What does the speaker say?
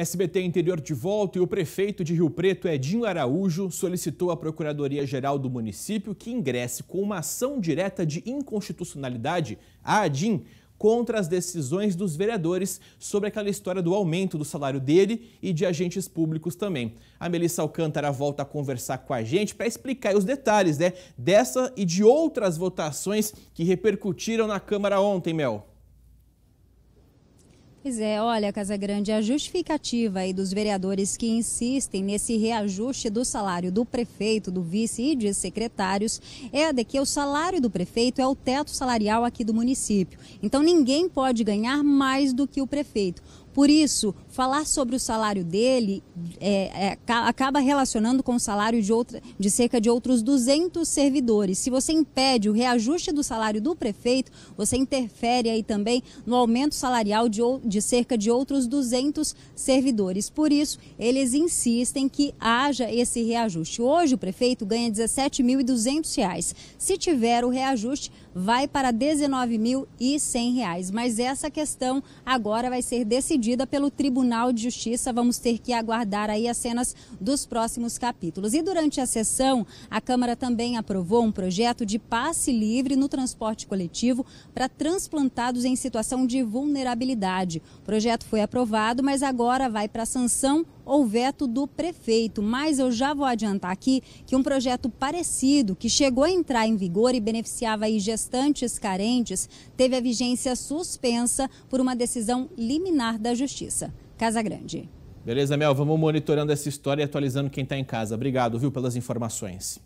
SBT Interior de volta e o prefeito de Rio Preto, Edinho Araújo, solicitou à Procuradoria-Geral do município que ingresse com uma ação direta de inconstitucionalidade, a ADIM, contra as decisões dos vereadores sobre aquela história do aumento do salário dele e de agentes públicos também. A Melissa Alcântara volta a conversar com a gente para explicar os detalhes né, dessa e de outras votações que repercutiram na Câmara ontem, Mel. Pois é, olha, casa grande a justificativa aí dos vereadores que insistem nesse reajuste do salário do prefeito, do vice e de secretários é a de que o salário do prefeito é o teto salarial aqui do município. Então ninguém pode ganhar mais do que o prefeito. Por isso, falar sobre o salário dele é, é, acaba relacionando com o salário de, outra, de cerca de outros 200 servidores. Se você impede o reajuste do salário do prefeito, você interfere aí também no aumento salarial de, de cerca de outros 200 servidores. Por isso, eles insistem que haja esse reajuste. Hoje, o prefeito ganha R$ 17.200. Se tiver o reajuste, vai para R$ 19.100. Mas essa questão agora vai ser decidida decidida pelo Tribunal de Justiça. Vamos ter que aguardar aí as cenas dos próximos capítulos. E durante a sessão, a Câmara também aprovou um projeto de passe livre no transporte coletivo para transplantados em situação de vulnerabilidade. O projeto foi aprovado, mas agora vai para a sanção ou veto do prefeito. Mas eu já vou adiantar aqui que um projeto parecido, que chegou a entrar em vigor e beneficiava gestantes carentes, teve a vigência suspensa por uma decisão liminar da Justiça. Casa Grande. Beleza, Mel, vamos monitorando essa história e atualizando quem está em casa. Obrigado, viu, pelas informações.